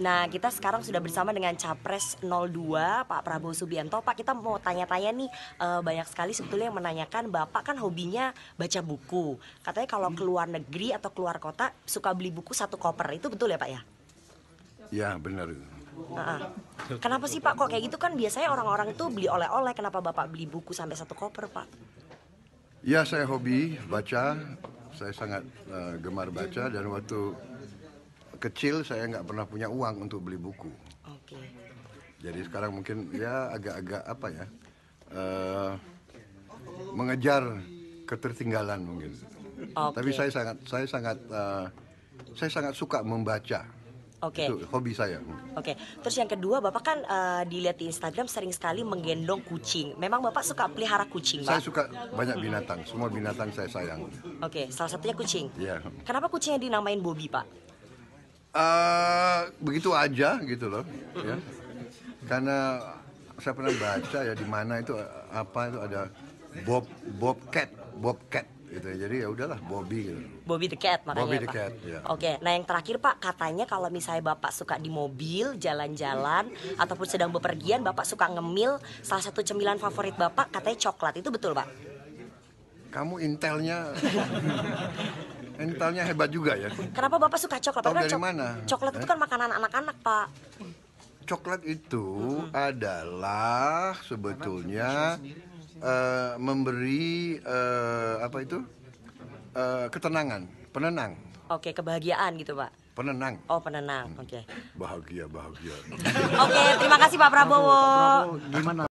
Nah, kita sekarang sudah bersama dengan Capres 02 Pak Prabowo Subianto. Pak, kita mau tanya-tanya nih uh, banyak sekali sebetulnya yang menanyakan Bapak kan hobinya baca buku. Katanya kalau hmm. keluar negeri atau keluar kota suka beli buku satu koper. Itu betul ya, Pak ya? Ya, benar Uh -uh. kenapa sih Pak kok kayak gitu kan biasanya orang-orang itu beli oleh-oleh, kenapa Bapak beli buku sampai satu koper, Pak? Ya, saya hobi baca. Saya sangat uh, gemar baca dan waktu kecil saya nggak pernah punya uang untuk beli buku. Oke. Okay. Jadi sekarang mungkin ya agak-agak apa ya uh, mengejar ketertinggalan mungkin. Okay. Tapi saya sangat saya sangat uh, saya sangat suka membaca. Oke. Okay. hobi saya. Oke. Okay. Terus yang kedua, Bapak kan uh, dilihat di Instagram sering sekali menggendong kucing. Memang Bapak suka pelihara kucing, Pak? Saya suka banyak binatang. Semua binatang saya sayang. Oke, okay. salah satunya kucing. Iya. Yeah. Kenapa kucingnya dinamain Bobby, Pak? Eh, begitu aja gitu loh ya. karena saya pernah baca ya di mana itu apa itu ada Bob Bobcat Bobcat gitu ya. Jadi ya udahlah Bobby gitu. Bobby the Cat makanya Bobby ya, the Pak. Cat, ya. Oke, okay. nah yang terakhir Pak, katanya kalau misalnya Bapak suka di mobil, jalan-jalan ataupun sedang bepergian, Bapak suka ngemil, salah satu cemilan favorit Bapak katanya coklat. Itu betul, Pak? Kamu intelnya Mentalnya hebat juga ya. Kenapa Bapak suka coklat? Tahu dari mana? Coklat itu eh? kan makanan anak-anak, Pak. Coklat itu hmm. adalah sebetulnya uh, memberi uh, apa itu? Uh, ketenangan, penenang. Oke, kebahagiaan gitu, Pak penenang. Oh, penenang. Oke. Okay. Bahagia, bahagia. Oke, okay, terima kasih Pak Prabowo. Prabowo, Prabowo gimana?